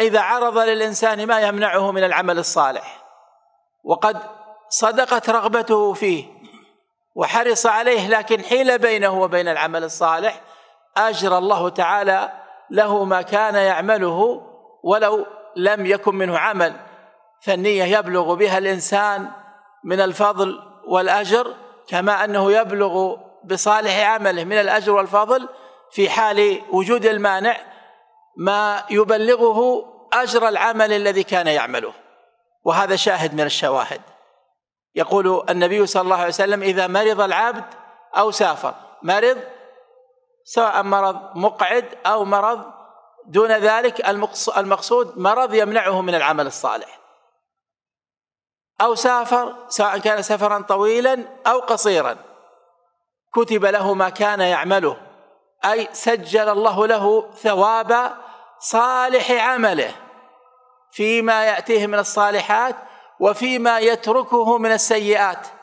إذا عرض للإنسان ما يمنعه من العمل الصالح وقد صدقت رغبته فيه وحرص عليه لكن حيل بينه وبين العمل الصالح أجر الله تعالى له ما كان يعمله ولو لم يكن منه عمل فالنية يبلغ بها الإنسان من الفضل والأجر كما أنه يبلغ بصالح عمله من الأجر والفضل في حال وجود المانع ما يبلغه أجر العمل الذي كان يعمله وهذا شاهد من الشواهد يقول النبي صلى الله عليه وسلم إذا مرض العبد أو سافر مرض سواء مرض مقعد أو مرض دون ذلك المقصود مرض يمنعه من العمل الصالح أو سافر سواء كان سفرا طويلا أو قصيرا كتب له ما كان يعمله أي سجل الله له ثواب صالح عمله فيما يأتيه من الصالحات وفيما يتركه من السيئات